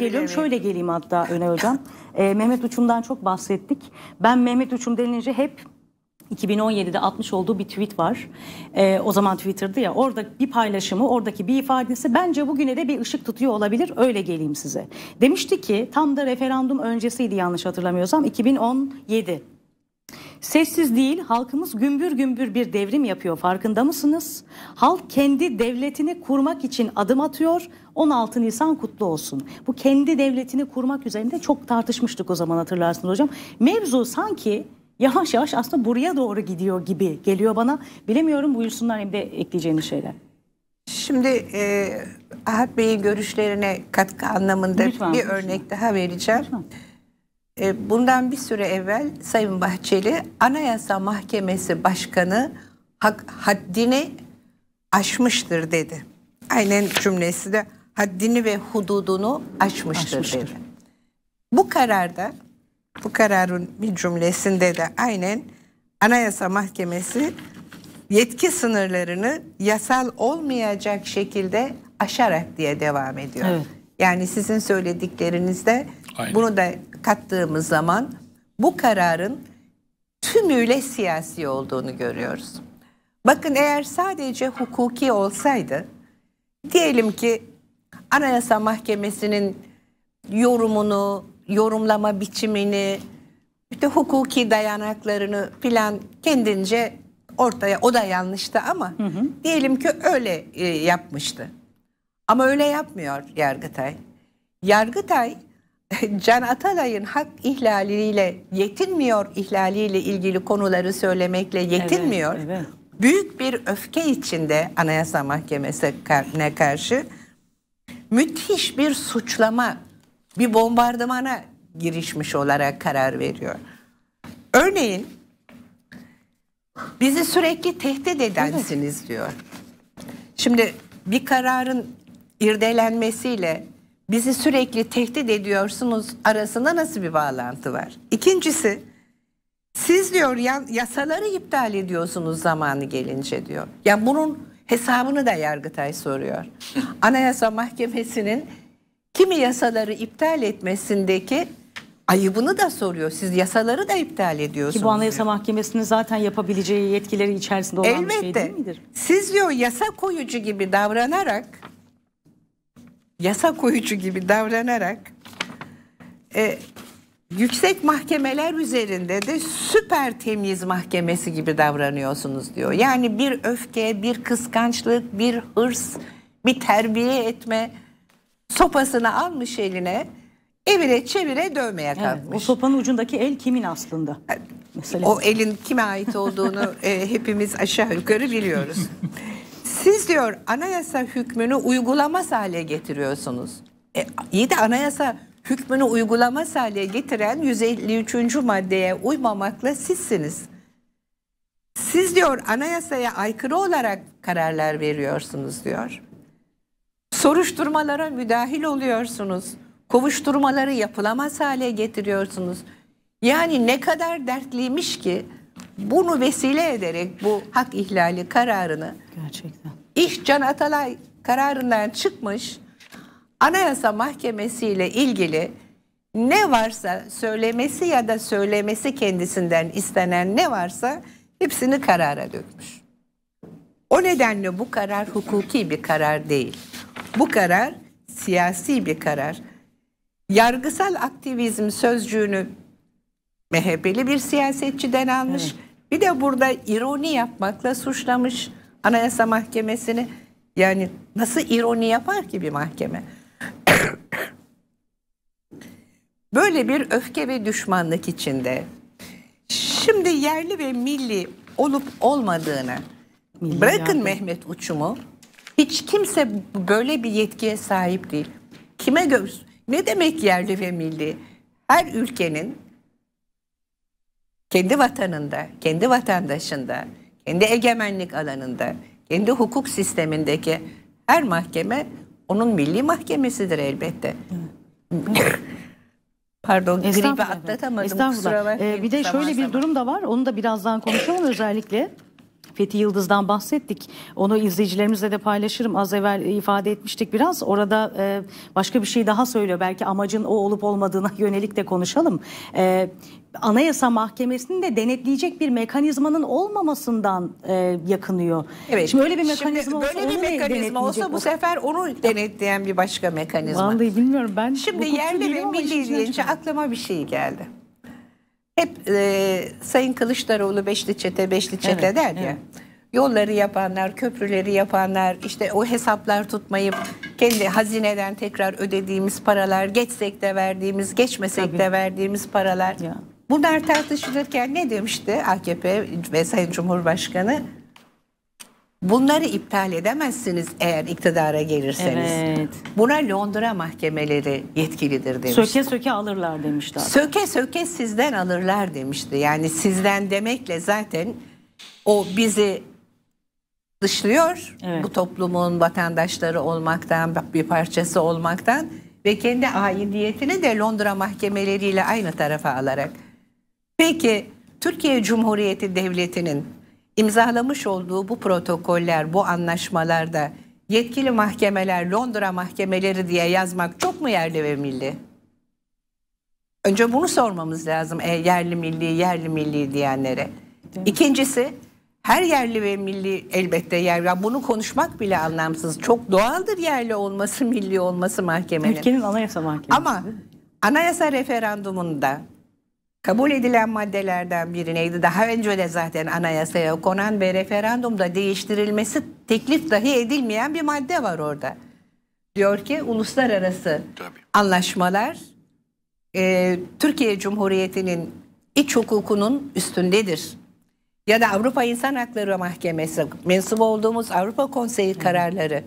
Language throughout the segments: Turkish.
geliyorum. Evet. Şöyle geleyim hatta Öne Hocam. e, Mehmet Uçum'dan çok bahsettik. Ben Mehmet Uçum denilince hep 2017'de atmış olduğu bir tweet var. E, o zaman Twitter'dı ya. Orada bir paylaşımı, oradaki bir ifadesi bence bugüne de bir ışık tutuyor olabilir. Öyle geleyim size. Demişti ki tam da referandum öncesiydi yanlış hatırlamıyorsam 2017. Sessiz değil, halkımız gümbür gümbür bir devrim yapıyor farkında mısınız? Halk kendi devletini kurmak için adım atıyor. 16 Nisan kutlu olsun. Bu kendi devletini kurmak üzerinde çok tartışmıştık o zaman hatırlarsınız hocam. Mevzu sanki yavaş yavaş aslında buraya doğru gidiyor gibi geliyor bana. Bilemiyorum buyursunlar hem de ekleyeceğiniz şeyler. Şimdi e, Ahmet Bey'in görüşlerine katkı anlamında lütfen, bir örnek daha vereceğim. Lütfen. E, bundan bir süre evvel Sayın Bahçeli Anayasa Mahkemesi Başkanı haddini aşmıştır dedi. Aynen cümlesi de haddini ve hududunu aşmıştır, aşmıştır. dedi. Bu kararda bu kararın bir cümlesinde de aynen Anayasa Mahkemesi yetki sınırlarını yasal olmayacak şekilde aşarak diye devam ediyor. Evet. Yani sizin söylediklerinizde Aynen. Bunu da kattığımız zaman bu kararın tümüyle siyasi olduğunu görüyoruz. Bakın eğer sadece hukuki olsaydı diyelim ki Anayasa Mahkemesi'nin yorumunu, yorumlama biçimini, işte hukuki dayanaklarını filan kendince ortaya o da yanlıştı ama hı hı. diyelim ki öyle e, yapmıştı. Ama öyle yapmıyor Yargıtay. Yargıtay Can Atalay'ın hak ihlaliyle yetinmiyor, ihlaliyle ilgili konuları söylemekle yetinmiyor. Evet, evet. Büyük bir öfke içinde Anayasa Mahkemesi'ne karşı müthiş bir suçlama, bir bombardımana girişmiş olarak karar veriyor. Örneğin bizi sürekli tehdit edensiniz evet. diyor. Şimdi bir kararın irdelenmesiyle bizi sürekli tehdit ediyorsunuz arasında nasıl bir bağlantı var? İkincisi siz diyor yasaları iptal ediyorsunuz zamanı gelince diyor. Ya bunun hesabını da Yargıtay soruyor. Anayasa Mahkemesi'nin kimi yasaları iptal etmesindeki ayıbını da soruyor. Siz yasaları da iptal ediyorsunuz. Ki bu Anayasa Mahkemesi'nin zaten yapabileceği yetkileri içerisinde olan Elbette. bir şey değil midir? Siz diyor yasa koyucu gibi davranarak yasa koyucu gibi davranarak e, yüksek mahkemeler üzerinde de süper temiz mahkemesi gibi davranıyorsunuz diyor. Yani bir öfke, bir kıskançlık, bir hırs, bir terbiye etme sopasını almış eline evire çevire dövmeye kalkmış. Evet, o sopanın ucundaki el kimin aslında? E, Mesela. O elin kime ait olduğunu e, hepimiz aşağı yukarı biliyoruz. Siz diyor anayasa hükmünü uygulamaz hale getiriyorsunuz. E, iyi de anayasa hükmünü uygulamaz hale getiren 153. maddeye uymamakla sizsiniz. Siz diyor anayasaya aykırı olarak kararlar veriyorsunuz diyor. Soruşturmalara müdahil oluyorsunuz. Kovuşturmaları yapılamaz hale getiriyorsunuz. Yani ne kadar dertliymiş ki bunu vesile ederek bu hak ihlali kararını gerçekten İhcan Atalay kararından çıkmış Anayasa Mahkemesi ile ilgili ne varsa söylemesi ya da söylemesi kendisinden istenen ne varsa hepsini karara dökmüş. O nedenle bu karar hukuki bir karar değil. Bu karar siyasi bir karar. Yargısal aktivizm sözcüğünü MHP'li bir siyasetçiden almış. Evet. Bir de burada ironi yapmakla suçlamış Anayasa Mahkemesi'ni. Yani nasıl ironi yapar ki bir mahkeme? Böyle bir öfke ve düşmanlık içinde. Şimdi yerli ve milli olup olmadığını milli bırakın yardım. Mehmet Uçum'u. Hiç kimse böyle bir yetkiye sahip değil. Kime göz? Ne demek yerli ve milli? Her ülkenin kendi vatanında, kendi vatandaşında, kendi egemenlik alanında, kendi hukuk sistemindeki her mahkeme onun milli mahkemesidir elbette. Pardon gribi atlatamadım kusura bakmayın. Ee, bir de şöyle bir durum da var onu da birazdan konuşalım özellikle. Fethi Yıldız'dan bahsettik. Onu izleyicilerimizle de paylaşırım. Az evvel ifade etmiştik biraz. Orada e, başka bir şey daha söylüyor. Belki amacın o olup olmadığına yönelik de konuşalım. E, Anayasa Mahkemesi'nin de denetleyecek bir mekanizmanın olmamasından e, yakınıyor. Evet. Şimdi öyle bir mekanizma Şimdi olsa böyle bir mekanizma olsa bu sefer onu denetleyen bir başka mekanizma. Vallahi bilmiyorum ben. Şimdi yerli ve milli deyince aklıma bir şey geldi. Hep e, Sayın Kılıçdaroğlu beşli çete beşli çete evet, der ya. Evet. Yolları yapanlar, köprüleri yapanlar, işte o hesaplar tutmayıp kendi hazineden tekrar ödediğimiz paralar, geçsek de verdiğimiz, geçmesek Tabii. de verdiğimiz paralar. Ya. Bunlar tartışılırken ne demişti AKP ve Sayın Cumhurbaşkanı? Bunları iptal edemezsiniz eğer iktidara gelirseniz. Evet. Buna Londra mahkemeleri yetkilidir demişti. Söke söke alırlar demişler. Söke söke sizden alırlar demişti. Yani sizden demekle zaten o bizi dışlıyor. Evet. Bu toplumun vatandaşları olmaktan, bir parçası olmaktan ve kendi aidiyetini de Londra mahkemeleriyle aynı tarafa alarak. Peki Türkiye Cumhuriyeti Devleti'nin imzalamış olduğu bu protokoller, bu anlaşmalarda yetkili mahkemeler Londra mahkemeleri diye yazmak çok mu yerli ve milli? Önce bunu sormamız lazım e, yerli milli, yerli milli diyenlere. İkincisi her yerli ve milli elbette yer. Ya bunu konuşmak bile anlamsız. Çok doğaldır yerli olması, milli olması mahkemenin. Ülkenin anayasa mahkemesi. Ama anayasa referandumunda Kabul edilen maddelerden biri neydi? Daha önce de zaten anayasaya konan ve referandumda değiştirilmesi teklif dahi edilmeyen bir madde var orada. Diyor ki uluslararası Tabii. anlaşmalar e, Türkiye Cumhuriyeti'nin iç hukukunun üstündedir. Ya da Avrupa İnsan Hakları Mahkemesi, mensup olduğumuz Avrupa Konseyi kararları.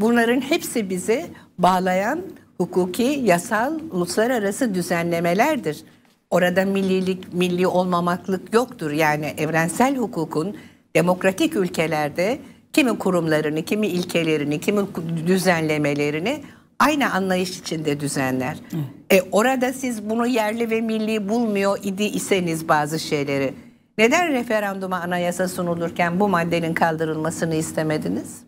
Bunların hepsi bizi bağlayan hukuki, yasal, uluslararası düzenlemelerdir orada millilik, milli olmamaklık yoktur. Yani evrensel hukukun demokratik ülkelerde kimi kurumlarını, kimi ilkelerini, kimi düzenlemelerini aynı anlayış içinde düzenler. E, orada siz bunu yerli ve milli bulmuyor idi iseniz bazı şeyleri. Neden referanduma anayasa sunulurken bu maddenin kaldırılmasını istemediniz?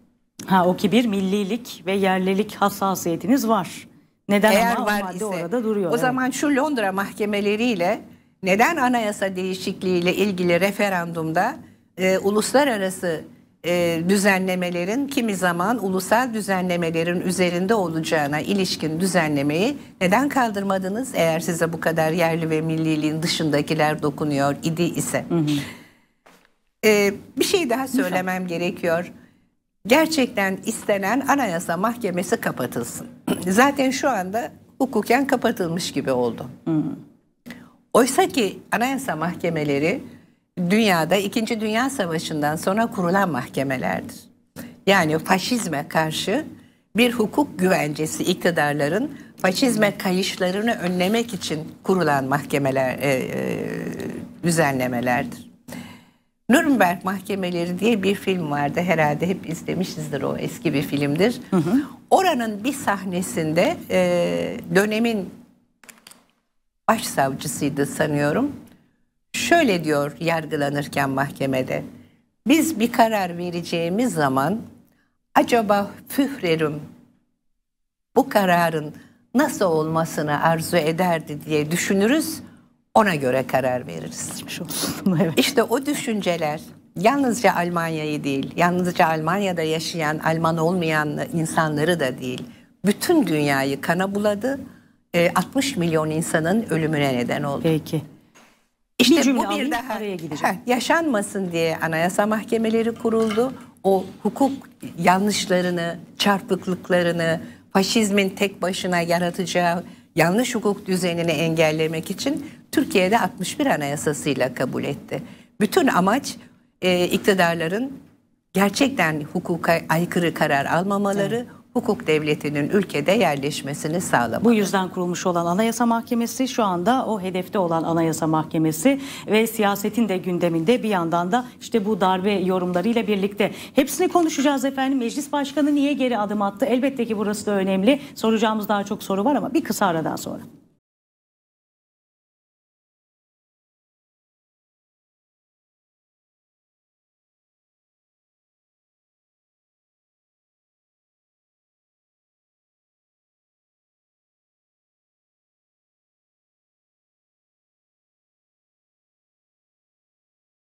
Ha o ki bir millilik ve yerlilik hassasiyetiniz var. Neden Eğer ama var madde ise, orada duruyor. O evet. zaman şu Londra mahkemeleriyle neden anayasa değişikliğiyle ilgili referandumda e, uluslararası e, düzenlemelerin kimi zaman ulusal düzenlemelerin üzerinde olacağına ilişkin düzenlemeyi neden kaldırmadınız? Eğer size bu kadar yerli ve milliliğin dışındakiler dokunuyor idi ise. Hı hı. E, bir şey daha söylemem Lütfen. gerekiyor. Gerçekten istenen anayasa mahkemesi kapatılsın zaten şu anda hukuken kapatılmış gibi oldu. Oysa ki anayasa mahkemeleri dünyada 2. Dünya Savaşı'ndan sonra kurulan mahkemelerdir. Yani faşizme karşı bir hukuk güvencesi iktidarların faşizme kayışlarını önlemek için kurulan mahkemeler e, e, düzenlemelerdir. Nürnberg Mahkemeleri diye bir film vardı herhalde hep izlemişizdir o eski bir filmdir. Hı hı. Oranın bir sahnesinde e, dönemin başsavcısıydı sanıyorum. Şöyle diyor yargılanırken mahkemede. Biz bir karar vereceğimiz zaman acaba Führer'im bu kararın nasıl olmasını arzu ederdi diye düşünürüz. Ona göre karar veririz. İşte o düşünceler yalnızca Almanya'yı değil, yalnızca Almanya'da yaşayan Alman olmayan insanları da değil, bütün dünyayı kana buladı. 60 e, milyon insanın ölümüne neden oldu. Peki. İşte bir bu bir daha araya gideceğim. yaşanmasın diye anayasa mahkemeleri kuruldu. O hukuk yanlışlarını, çarpıklıklarını, faşizmin tek başına yaratacağı yanlış hukuk düzenini engellemek için Türkiye'de 61 anayasasıyla kabul etti. Bütün amaç e, iktidarların gerçekten hukuka aykırı karar almamaları, evet hukuk devletinin ülkede yerleşmesini sağlamak. Bu yüzden kurulmuş olan Anayasa Mahkemesi şu anda o hedefte olan Anayasa Mahkemesi ve siyasetin de gündeminde bir yandan da işte bu darbe yorumlarıyla birlikte hepsini konuşacağız efendim. Meclis Başkanı niye geri adım attı? Elbette ki burası da önemli. Soracağımız daha çok soru var ama bir kısa aradan sonra.